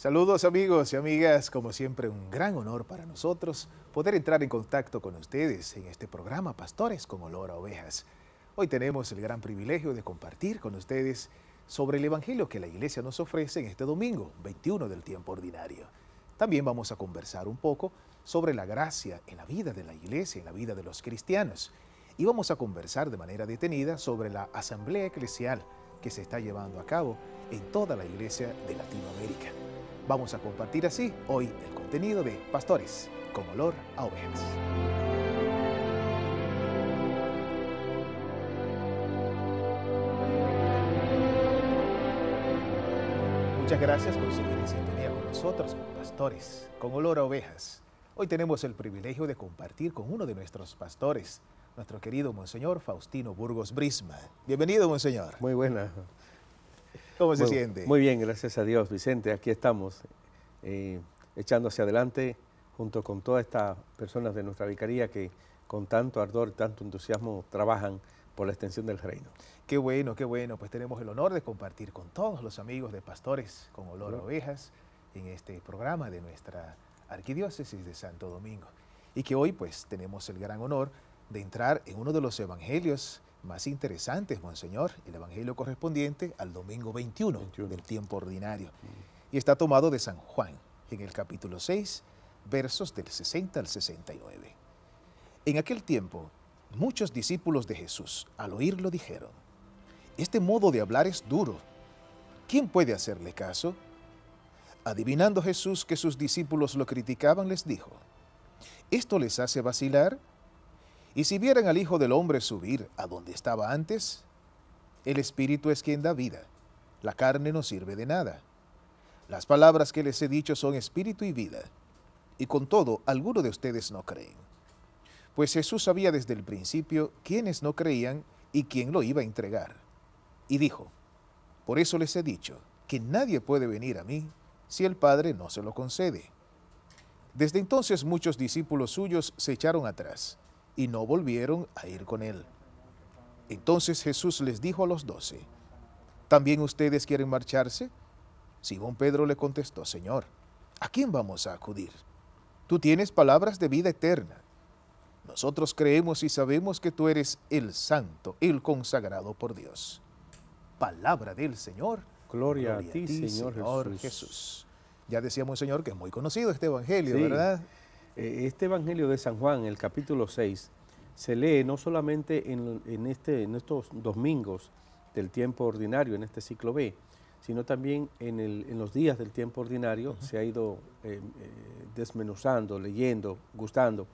Saludos amigos y amigas, como siempre un gran honor para nosotros poder entrar en contacto con ustedes en este programa Pastores con Olor a Ovejas. Hoy tenemos el gran privilegio de compartir con ustedes sobre el Evangelio que la Iglesia nos ofrece en este domingo, 21 del tiempo ordinario. También vamos a conversar un poco sobre la gracia en la vida de la Iglesia, en la vida de los cristianos. Y vamos a conversar de manera detenida sobre la Asamblea Eclesial, que se está llevando a cabo en toda la iglesia de Latinoamérica. Vamos a compartir así hoy el contenido de Pastores con olor a ovejas. Muchas gracias por seguir en sintonía con nosotros, con pastores, con olor a ovejas. Hoy tenemos el privilegio de compartir con uno de nuestros pastores, nuestro querido Monseñor Faustino Burgos Brisma. Bienvenido, Monseñor. Muy buena. ¿Cómo se siente? Muy bien, gracias a Dios, Vicente. Aquí estamos eh, echando hacia adelante junto con todas estas personas de nuestra vicaría que con tanto ardor, tanto entusiasmo trabajan por la extensión del reino. Qué bueno, qué bueno. Pues tenemos el honor de compartir con todos los amigos de Pastores con Olor a Ovejas en este programa de nuestra Arquidiócesis de Santo Domingo. Y que hoy pues tenemos el gran honor de entrar en uno de los evangelios más interesantes, Monseñor, el evangelio correspondiente al domingo 21, del tiempo ordinario. Y está tomado de San Juan, en el capítulo 6, versos del 60 al 69. En aquel tiempo, muchos discípulos de Jesús al oírlo dijeron, este modo de hablar es duro. ¿Quién puede hacerle caso? Adivinando Jesús que sus discípulos lo criticaban, les dijo, ¿esto les hace vacilar? Y si vieran al Hijo del Hombre subir a donde estaba antes, el Espíritu es quien da vida, la carne no sirve de nada. Las palabras que les he dicho son espíritu y vida, y con todo, algunos de ustedes no creen. Pues Jesús sabía desde el principio quiénes no creían y quién lo iba a entregar. Y dijo, por eso les he dicho que nadie puede venir a mí si el Padre no se lo concede. Desde entonces muchos discípulos suyos se echaron atrás y no volvieron a ir con él. Entonces Jesús les dijo a los doce, ¿también ustedes quieren marcharse? Simón Pedro le contestó, Señor, ¿a quién vamos a acudir? Tú tienes palabras de vida eterna. Nosotros creemos y sabemos que tú eres el santo, el consagrado por Dios. Palabra del Señor. Gloria, a, ti, Señor, Jesús. Ya decíamos, Señor, que es muy conocido este Evangelio, ¿verdad? Eh, este Evangelio de San Juan, el capítulo 6, se lee no solamente este, en, estos domingos del tiempo ordinario, en este ciclo B, sino también en, los días del tiempo ordinario, se ha ido eh, eh, desmenuzando, leyendo, gustando.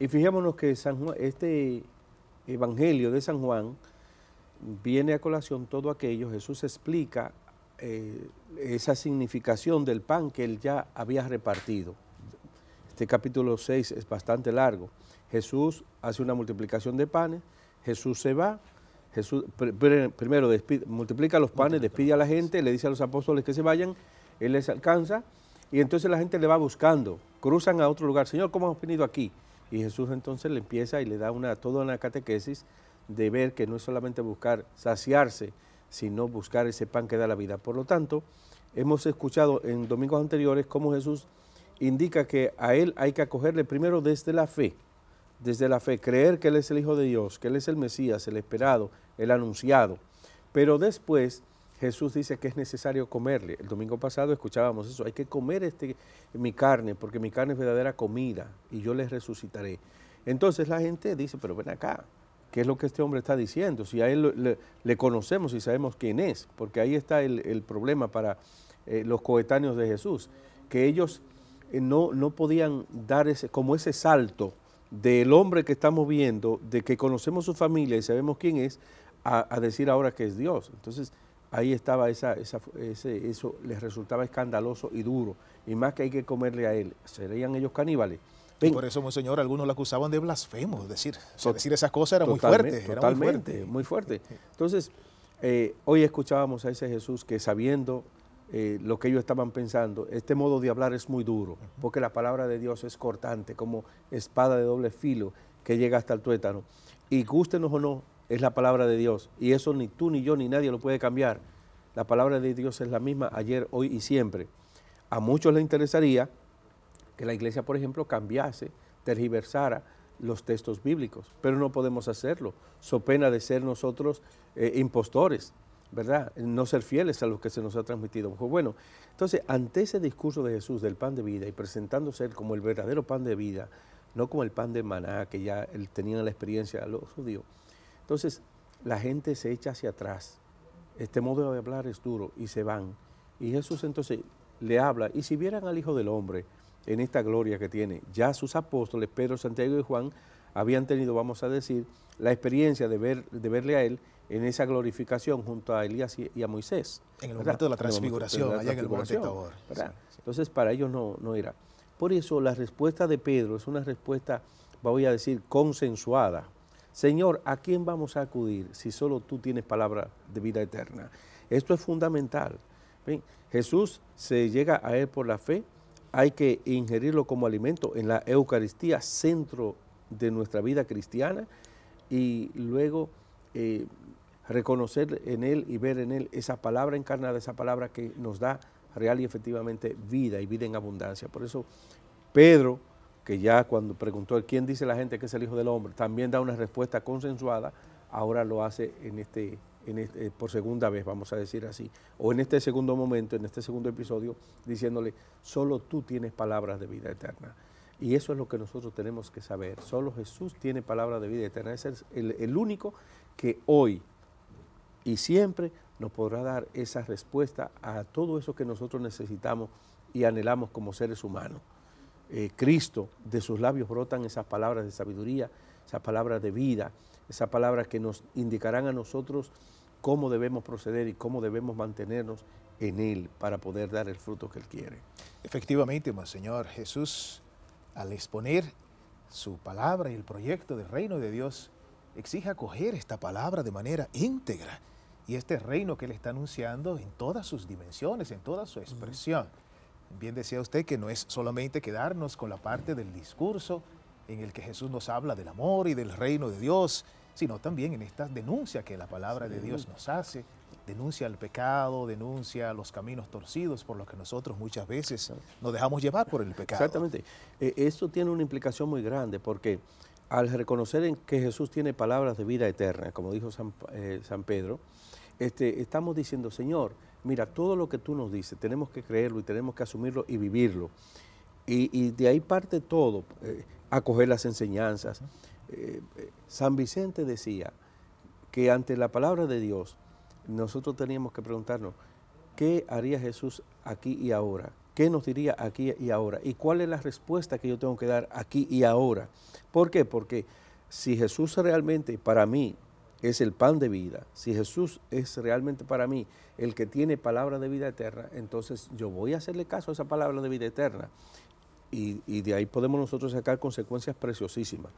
Y fijémonos que este Evangelio de San Juan viene a colación todo aquello, Jesús explica esa significación del pan que él ya había repartido este capítulo 6 es bastante largo. Jesús hace una multiplicación de panes, Jesús se va, Jesús primero multiplica los panes, despide a la gente, le dice a los apóstoles que se vayan, él les alcanza y entonces la gente le va buscando, cruzan a otro lugar, Señor, ¿cómo hemos venido aquí? Y Jesús entonces le empieza y le da una, toda una catequesis de ver que no es solamente buscar saciarse, sino buscar ese pan que da la vida. Por lo tanto, hemos escuchado en domingos anteriores cómo Jesús indica que a Él hay que acogerle primero desde la fe, desde la fe, creer que Él es el Hijo de Dios, que Él es el Mesías, el esperado, el anunciado. Pero después Jesús dice que es necesario comerle. El domingo pasado escuchábamos eso, hay que comer este, mi carne, porque mi carne es verdadera comida y yo les resucitaré. Entonces la gente dice, pero ven acá, ¿qué es lo que este hombre está diciendo? Si a él le, conocemos y sabemos quién es, porque ahí está el, problema para eh, los coetáneos de Jesús, que ellos eh, no, no podían dar ese, como ese salto del hombre que estamos viendo, de que conocemos su familia y sabemos quién es, a, decir ahora que es Dios. Entonces, ahí estaba esa, esa eso, les resultaba escandaloso y duro, y más que hay que comerle a él. ¿Serían ellos caníbales? por eso, señor algunos lo acusaban de blasfemo, decir, decir esas cosas era muy fuerte. totalmente, muy fuerte. Entonces, eh, hoy escuchábamos a ese Jesús que sabiendo eh, lo que ellos estaban pensando. Este modo de hablar es muy duro, porque la palabra de Dios es cortante, como espada de doble filo que llega hasta el tuétano. Y gústenos o no, es la palabra de Dios. Y eso ni tú, ni yo, ni nadie lo puede cambiar. La palabra de Dios es la misma ayer, hoy y siempre. A muchos les interesaría que la iglesia, por ejemplo, cambiase, tergiversara los textos bíblicos, pero no podemos hacerlo, so pena de ser nosotros eh, impostores. ¿verdad? No ser fieles a lo que se nos ha transmitido. Pues bueno, entonces, ante ese discurso de Jesús del pan de vida y presentándose él como el verdadero pan de vida, no como el pan de maná que ya él tenía la experiencia los judíos, entonces la gente se echa hacia atrás. Este modo de hablar es duro y se van. Y Jesús entonces le habla, y si vieran al Hijo del Hombre en esta gloria que tiene, ya sus apóstoles, Pedro, Santiago y Juan, habían tenido, vamos a decir, la experiencia de, ver, de verle a él en esa glorificación junto a Elías y, a Moisés. En el momento de la transfiguración, allá en el monte Tabor. Entonces para ellos no, era. Por eso la respuesta de Pedro es una respuesta, voy a decir, consensuada. Señor, ¿a quién vamos a acudir si solo tú tienes palabra de vida eterna? Esto es fundamental. Jesús se llega a él por la fe, hay que ingerirlo como alimento en la Eucaristía, centro de nuestra vida cristiana, y luego eh, reconocer en Él y ver en Él esa palabra encarnada, esa palabra que nos da real y efectivamente vida y vida en abundancia. Por eso Pedro, que ya cuando preguntó quién dice la gente que es el Hijo del Hombre, también da una respuesta consensuada, ahora lo hace en este, eh, por segunda vez, vamos a decir así, o en este segundo momento, en este segundo episodio, diciéndole, solo tú tienes palabras de vida eterna. Y eso es lo que nosotros tenemos que saber. Solo Jesús tiene palabras de vida eterna. es el único que hoy y siempre nos podrá dar esa respuesta a todo eso que nosotros necesitamos y anhelamos como seres humanos. Eh, Cristo, de sus labios brotan esas palabras de sabiduría, esas palabras de vida, esas palabras que nos indicarán a nosotros cómo debemos proceder y cómo debemos mantenernos en Él para poder dar el fruto que Él quiere. Efectivamente, señor Jesús, al exponer su palabra y el proyecto del reino de Dios, exige acoger esta palabra de manera íntegra y este reino que Él está anunciando en todas sus dimensiones, en toda su expresión. Bien decía usted que no es solamente quedarnos con la parte del discurso en el que Jesús nos habla del amor y del reino de Dios, sino también en esta denuncia que la palabra de Dios nos hace. Denuncia el pecado, denuncia los caminos torcidos por los que nosotros muchas veces nos dejamos llevar por el pecado. Exactamente. E, esto tiene una implicación muy grande porque al reconocer que Jesús tiene palabras de vida eterna, como dijo San eh, Pedro, este, estamos diciendo, Señor, mira, todo lo que tú nos dices, tenemos que creerlo y tenemos que asumirlo y vivirlo. Y, de ahí parte todo, eh, acoger las enseñanzas. Eh, eh, San Vicente decía que ante la palabra de Dios, nosotros teníamos que preguntarnos, ¿qué haría Jesús aquí y ahora? ¿Qué nos diría aquí y ahora? ¿Y cuál es la respuesta que yo tengo que dar aquí y ahora? ¿Por qué? Porque si Jesús realmente para mí es el pan de vida. Si Jesús es realmente para mí el que tiene palabra de vida eterna, entonces yo voy a hacerle caso a esa palabra de vida eterna. Y, de ahí podemos nosotros sacar consecuencias preciosísimas.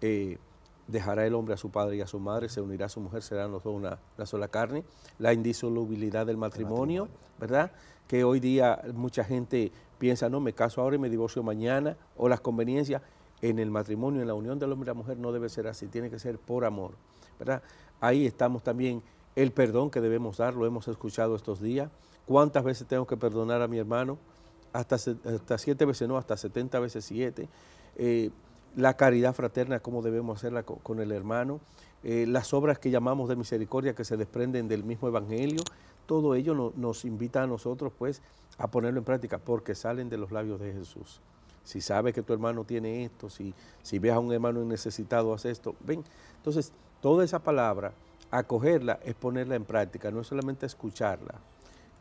Eh, dejará el hombre a su padre y a su madre, se unirá a su mujer, serán los dos una, sola carne. La indisolubilidad del matrimonio, ¿verdad? Que hoy día mucha gente piensa, no, me caso ahora y me divorcio mañana, o las conveniencias en el matrimonio, en la unión del hombre y la mujer no debe ser así, tiene que ser por amor. ¿verdad? Ahí estamos también el perdón que debemos dar, lo hemos escuchado estos días. ¿Cuántas veces tengo que perdonar a mi hermano? Hasta, hasta siete veces no, hasta setenta veces siete. Eh, la caridad fraterna, cómo debemos hacerla con, el hermano. Eh, las obras que llamamos de misericordia que se desprenden del mismo evangelio. Todo ello nos invita a nosotros pues a ponerlo en práctica porque salen de los labios de Jesús si sabes que tu hermano tiene esto, si, si ves a un hermano necesitado, haz esto, ven. Entonces, toda esa palabra, acogerla es ponerla en práctica, no es solamente escucharla.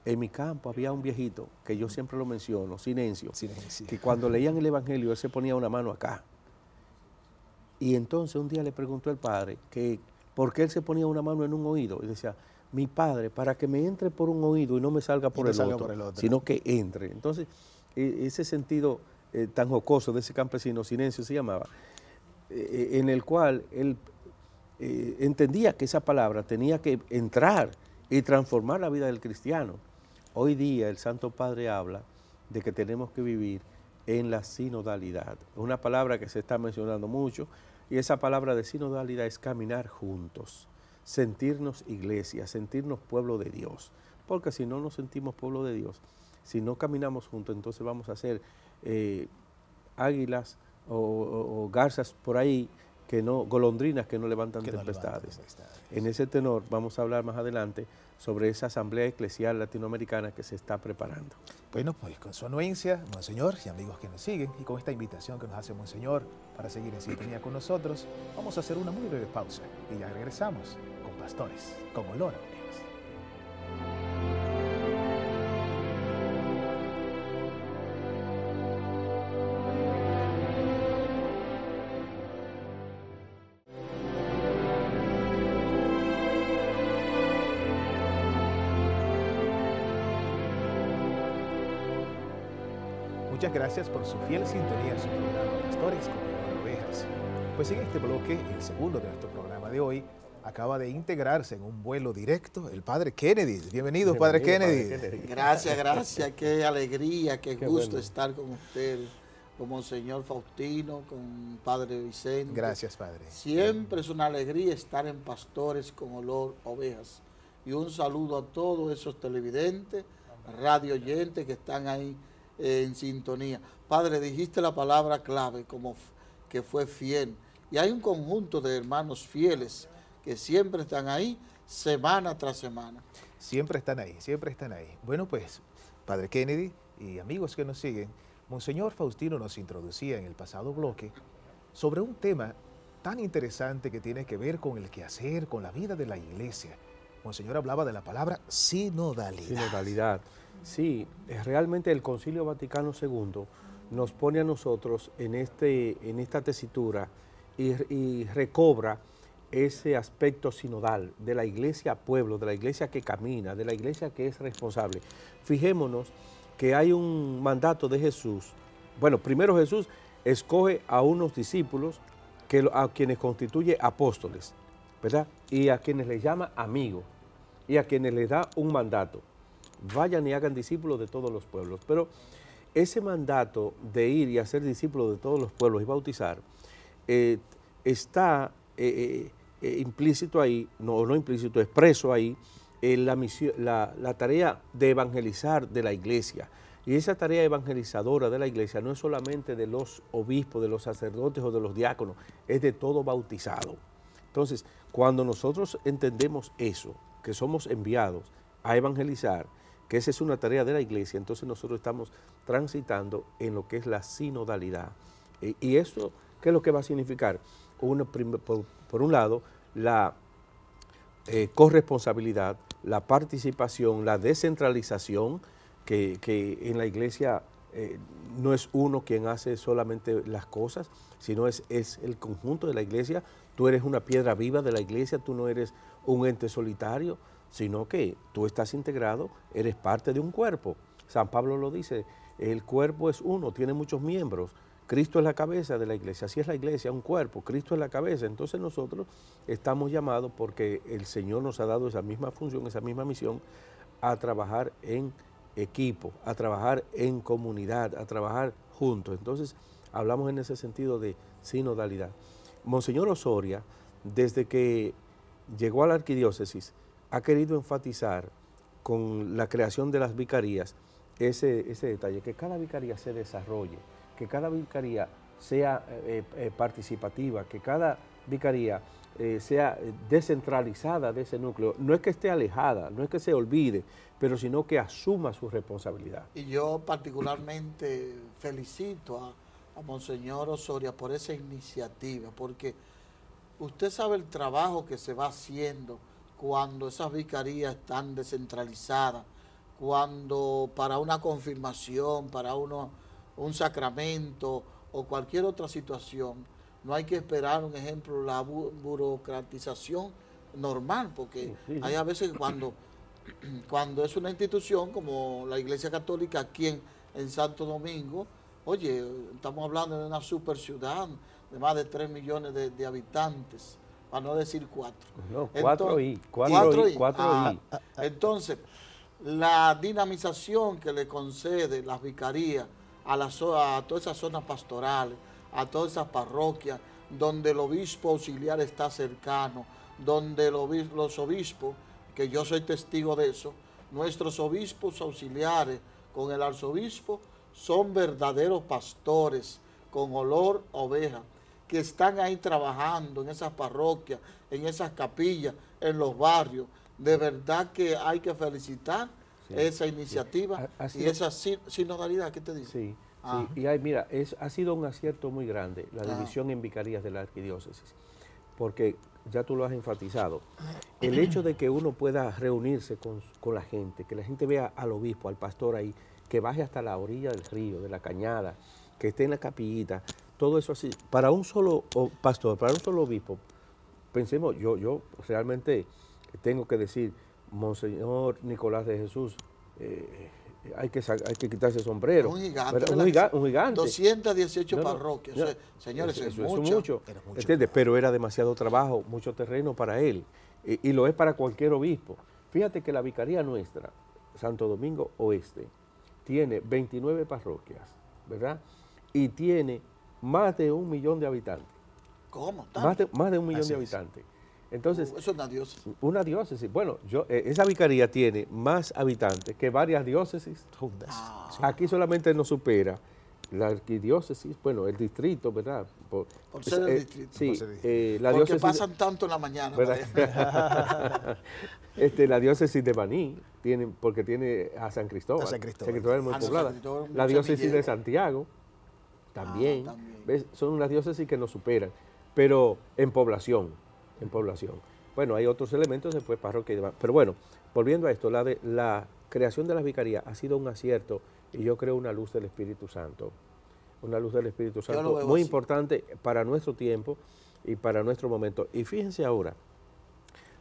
En mi campo había un viejito, que yo siempre lo menciono, Silencio, Silencio. que cuando leían el Evangelio él se ponía una mano acá. Y entonces un día le preguntó el padre que por qué él se ponía una mano en un oído. Y decía, mi padre, para que me entre por un oído y no me salga por el, otro, sino que entre. Entonces, e, ese sentido eh, tan jocoso de ese campesino, silencio se llamaba, eh, eh, en el cual él entendía que esa palabra tenía que entrar y transformar la vida del cristiano. Hoy día el Santo Padre habla de que tenemos que vivir en la sinodalidad, una palabra que se está mencionando mucho, y esa palabra de sinodalidad es caminar juntos, sentirnos iglesia, sentirnos pueblo de Dios, porque si no nos sentimos pueblo de Dios, si no caminamos juntos, entonces vamos a ser eh, águilas o, garzas por ahí, que no, golondrinas que no levantan tempestades. en ese tenor vamos a hablar más adelante sobre esa asamblea eclesial latinoamericana que se está preparando. Bueno, pues con su anuencia, Monseñor, y amigos que nos siguen, y con esta invitación que nos hace Monseñor para seguir en sintonía con nosotros, vamos a hacer una muy breve pausa y ya regresamos con Pastores, como olor a Muchas gracias por su fiel sintonía en su programa Pastores con Ovejas. Pues en este bloque, el segundo de nuestro programa de hoy, acaba de integrarse en un vuelo directo el padre Kennedy. Bienvenido, padre, Kennedy. Gracias, gracias. Qué alegría, qué, gusto estar con usted, con Monseñor Faustino, con Padre Vicente. Gracias, padre. Siempre es una alegría estar en Pastores con Olor Ovejas. Y un saludo a todos esos televidentes, radio oyentes que están ahí en sintonía. Padre, dijiste la palabra clave como que fue fiel. Y hay un conjunto de hermanos fieles que siempre están ahí, semana tras semana. Siempre están ahí, siempre están ahí. Bueno, pues, Padre Kennedy y amigos que nos siguen, Monseñor Faustino nos introducía en el pasado bloque sobre un tema tan interesante que tiene que ver con el quehacer, con la vida de la iglesia señor hablaba de la palabra sinodalidad. Sinodalidad. Sí, realmente el Concilio Vaticano II nos pone a nosotros en, este, en esta tesitura y, recobra ese aspecto sinodal de la iglesia pueblo, de la iglesia que camina, de la iglesia que es responsable. Fijémonos que hay un mandato de Jesús. Bueno, primero Jesús escoge a unos discípulos que, a quienes constituye apóstoles. Y a quienes les llama amigos y a quienes les da un mandato. Vayan y hagan discípulos de todos los pueblos. Pero ese mandato de ir y hacer discípulos de todos los pueblos y bautizar eh, está eh, eh, implícito ahí, no, no implícito, expreso ahí, la, misión, la tarea de evangelizar de la iglesia. Y esa tarea evangelizadora de la iglesia no es solamente de los obispos, de los sacerdotes o de los diáconos, es de todo bautizado. Entonces, cuando nosotros entendemos eso, que somos enviados a evangelizar, que esa es una tarea de la iglesia, entonces nosotros estamos transitando en lo que es la sinodalidad. y eso, ¿qué es lo que va a significar? por, un lado, la eh, corresponsabilidad, la participación, la descentralización, que en la iglesia eh, no es uno quien hace solamente las cosas, sino es, es el conjunto de la iglesia. Tú eres una piedra viva de la iglesia, tú no eres un ente solitario, sino que tú estás integrado, eres parte de un cuerpo. San Pablo lo dice, el cuerpo es uno, tiene muchos miembros. Cristo es la cabeza de la iglesia, así es la iglesia, un cuerpo, Cristo es la cabeza. Entonces nosotros estamos llamados porque el Señor nos ha dado esa misma función, esa misma misión, a trabajar en equipo, a trabajar en comunidad, a trabajar juntos. Entonces, hablamos en ese sentido de sinodalidad. Monseñor Osoria, desde que llegó a la arquidiócesis, ha querido enfatizar con la creación de las vicarías ese, detalle, que cada vicaría se desarrolle, que cada vicaría sea eh, eh, participativa, que cada vicaría eh, sea eh, descentralizada de ese núcleo. No es que esté alejada, no es que se olvide, pero sino que asuma su responsabilidad. Y yo particularmente felicito a, Monseñor Osoria por esa iniciativa, porque usted sabe el trabajo que se va haciendo cuando esas vicarías están descentralizadas, cuando para una confirmación, para uno, un sacramento o cualquier otra situación, no hay que esperar, un ejemplo, la burocratización normal, porque hay a veces cuando, cuando es una institución como la Iglesia Católica aquí en, Santo Domingo, oye, estamos hablando de una super ciudad de más de 3 millones de, habitantes, para no decir 4. Pues no, 4 y 4 y ah, Entonces, la dinamización que le concede las vicarías a, a todas esas zonas pastorales, a todas esas parroquias donde el obispo auxiliar está cercano, donde los obispos, que yo soy testigo de eso, nuestros obispos auxiliares con el arzobispo son verdaderos pastores con olor a oveja, que están ahí trabajando en esas parroquias, en esas capillas, en los barrios. De verdad que hay que felicitar esa iniciativa y esa sinodalidad que te dice y mira, es, ha sido un acierto muy grande la división en vicarías de la arquidiócesis, porque ya tú lo has enfatizado, el hecho de que uno pueda reunirse con, con la gente, que la gente vea al obispo, al pastor ahí, que baje hasta la orilla del río, de la cañada, que esté en la capillita, todo eso así, para un solo pastor, para un solo obispo, pensemos, yo, yo realmente tengo que decir, Monseñor Nicolás de Jesús, eh, hay que, hay que quitarse el sombrero. Un gigante. un, gigante. 218 parroquias. señores, eso, es, mucho, pero era demasiado trabajo, mucho terreno para él. Y, lo es para cualquier obispo. Fíjate que la vicaría nuestra, Santo Domingo Oeste, tiene 29 parroquias, ¿verdad? Y tiene más de un millón de habitantes. ¿Cómo? Más de, un millón de habitantes. Entonces, eso es una diócesis. Una diócesis. Bueno, yo, eh, esa vicaría tiene más habitantes que varias diócesis juntas. Ah. Aquí solamente nos supera la arquidiócesis, bueno, el distrito, ¿verdad? Por, pues, eh, ser el distrito. Eh, porque pasan tanto en la mañana. este, la diócesis de Baní, tiene, porque tiene a San Cristóbal. San Cristóbal. es muy ah, poblada. la diócesis de Santiago, ah, también. Son unas diócesis que nos superan, pero en población en población. Bueno, hay otros elementos después, parroquia y demás. Pero bueno, volviendo a esto, la, la creación de las vicarías ha sido un acierto y yo creo una luz del Espíritu Santo. Una luz del Espíritu Santo muy importante para nuestro tiempo y para nuestro momento. Y fíjense ahora,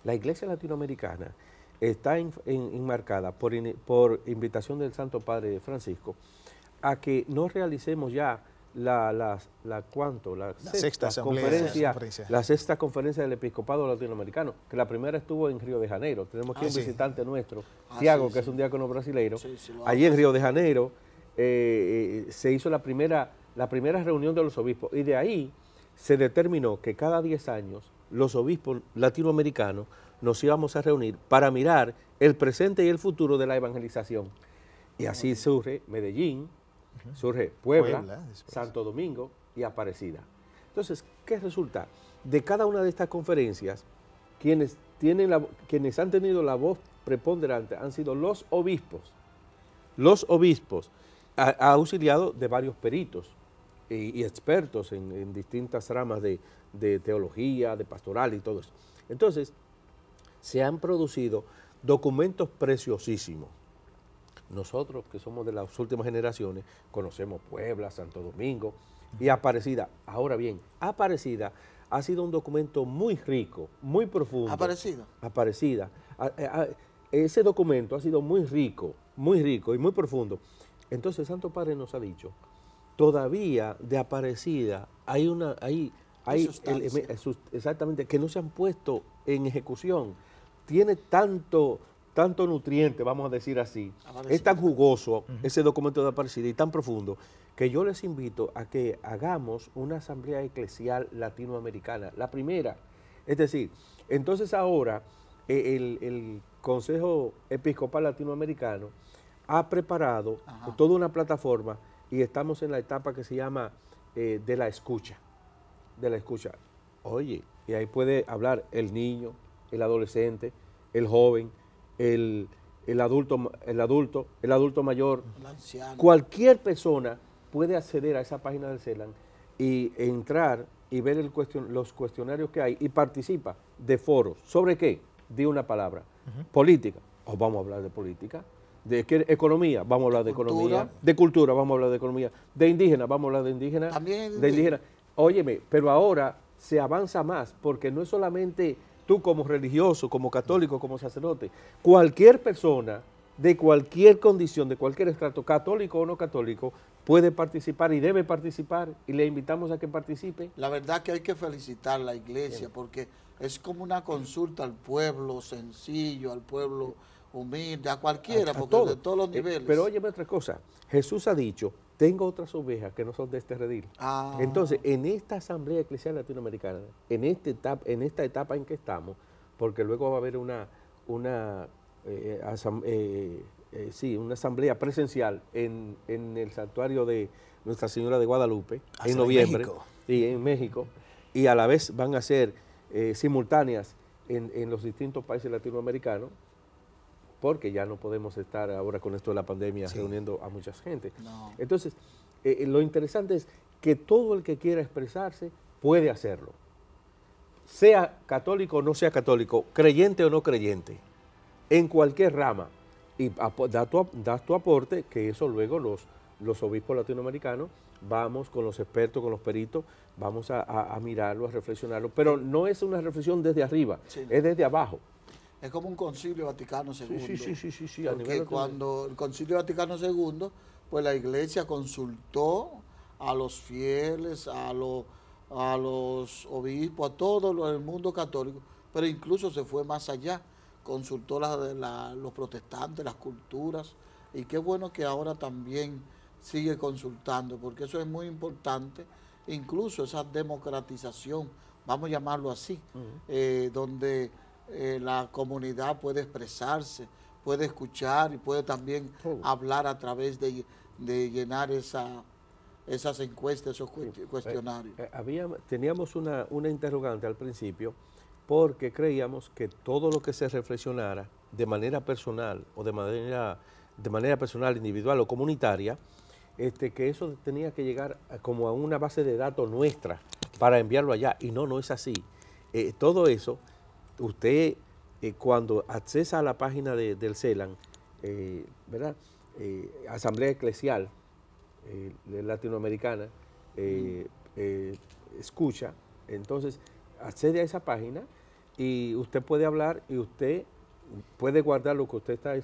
la iglesia latinoamericana está enmarcada por, por invitación del Santo Padre Francisco a que no realicemos ya la, sexta, conferencia, del episcopado latinoamericano, que la primera estuvo en Río de Janeiro. Tenemos aquí ah, un visitante nuestro, ah, Thiago que es un diácono brasileiro. Allí en Río de Janeiro eh, eh, se hizo la primera, la primera reunión de los obispos y de ahí se determinó que cada 10 años los obispos latinoamericanos nos íbamos a reunir para mirar el presente y el futuro de la evangelización. Y así surge Medellín, surge Puebla, Santo Domingo y Aparecida. Entonces, ¿qué resulta? De cada una de estas conferencias, quienes, tienen quienes han tenido la voz preponderante han sido los obispos. Los obispos, auxiliados auxiliado de varios peritos y, expertos en, distintas ramas de, de teología, de pastoral y todo eso. Entonces, se han producido documentos preciosísimos. Nosotros que somos de las últimas generaciones, conocemos Puebla, Santo Domingo y Aparecida. Ahora bien, Aparecida ha sido un documento muy rico, muy profundo. Aparecida. Aparecida. Eh, ese documento ha sido muy rico, muy rico y muy profundo. Entonces Santo Padre nos ha dicho, todavía de Aparecida hay una... Hay, hay exactamente, que no se han puesto en ejecución. Tiene tanto tanto nutriente, vamos a decir así, es tan jugoso ese documento de aparecida y tan profundo, que yo les invito a que hagamos una asamblea eclesial latinoamericana, la primera. Es decir, entonces ahora eh, el, Consejo Episcopal Latinoamericano ha preparado toda una plataforma y estamos en la etapa que se llama eh, de la escucha, de la escucha. Oye, y ahí puede hablar el niño, el adolescente, el joven, el, adulto, el, adulto, el adulto mayor, cualquier persona puede acceder a esa página del CELAN y entrar y ver los cuestionarios que hay y participa de foros. ¿Sobre qué? Di una palabra. Política. Oh, vamos a hablar de política. ¿De qué? Economía, vamos a hablar de, economía. De cultura, vamos a hablar de economía. De indígena, vamos a hablar de indígenas. También de indígena. Óyeme, pero ahora se avanza más porque no es solamente tú como religioso, como católico, como sacerdote, cualquier persona de cualquier condición, de cualquier estrato, católico o no católico, puede participar y debe participar y le invitamos a que participe. La verdad que hay que felicitar a la iglesia porque es como una consulta al pueblo sencillo, al pueblo humilde, a cualquiera, porque de todos los eh, niveles. pero óyeme otra cosa, Jesús ha dicho tengo otras ovejas que no son de este redil. Ah. Entonces, en esta Asamblea Eclesial Latinoamericana, este en, esta etapa en que estamos, porque luego va a haber una, una, eh, eh, eh, una asamblea presencial en, el santuario de Nuestra Señora de Guadalupe, en ah, noviembre, y en México, y a la vez van a ser simultáneas en los distintos países latinoamericanos, que ya no podemos estar ahora con esto de la pandemia reuniendo a mucha gente. Entonces, eh, eh, lo interesante es que todo el que quiera expresarse puede hacerlo, sea católico o no sea católico, creyente o no creyente, en cualquier rama, y da tu, aporte, que eso luego los, los obispos latinoamericanos vamos con los expertos, con los peritos, vamos a, mirarlo, a reflexionarlo, pero no es una reflexión desde arriba, es desde abajo. Es como un concilio Vaticano II. Sí, sí, sí, sí, Porque cuando el concilio Vaticano II, pues la iglesia consultó a los fieles, a los, a los obispos, a todo el mundo católico, pero incluso se fue más allá, consultó a los protestantes, las culturas, y qué bueno que ahora también sigue consultando, porque eso es muy importante, incluso esa democratización, vamos a llamarlo así, eh, donde eh, la comunidad puede expresarse, puede escuchar y puede también oh. hablar a través de, llenar esa, esas encuestas, esos eh, cuestionarios. Eh, teníamos una, una interrogante al principio porque creíamos que todo lo que se reflexionara de manera personal o de manera, de manera personal, individual o comunitaria, este, que eso tenía que llegar como a una base de datos nuestra para enviarlo allá. Y no, no es así. todo eso usted eh, cuando accesa a la página del CELAN, eh, ¿verdad? Eh, Asamblea Eclesial Latinoamericana, escucha, entonces accede a esa página y usted puede hablar y usted puede guardar lo que usted está,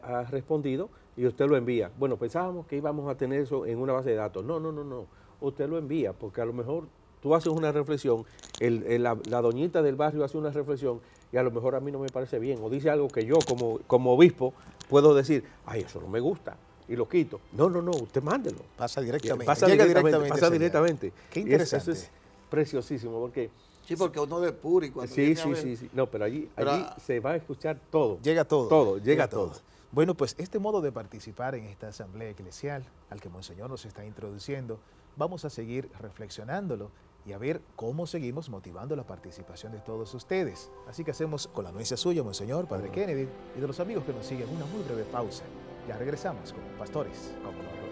ha, respondido y usted lo envía. Bueno, pensábamos que íbamos a tener eso en una base de datos. No, no, no, no. Usted lo envía porque a lo mejor tú haces una reflexión, la, doñita del barrio hace una reflexión y a lo mejor a mí no me parece bien, o dice algo que yo como, como obispo puedo decir, ay, eso no me gusta, y lo quito. No, no, no, usted mándelo. Pasa directamente. Pasa Llega directamente, Pasa directamente. Qué interesante. eso es preciosísimo, porque... Sí, porque uno de y cuando Sí, sí, sí, sí, No, pero allí, allí se va a escuchar todo. Llega todo. Todo, llega, todo. todo. Bueno, pues este modo de participar en esta asamblea eclesial al que Monseñor nos está introduciendo vamos a seguir reflexionándolo y a ver cómo seguimos motivando la participación de todos ustedes. Así que hacemos con la anuencia suya, Monseñor, Padre Kennedy, y de los amigos que nos siguen, una muy breve pausa. Ya regresamos con Pastores Como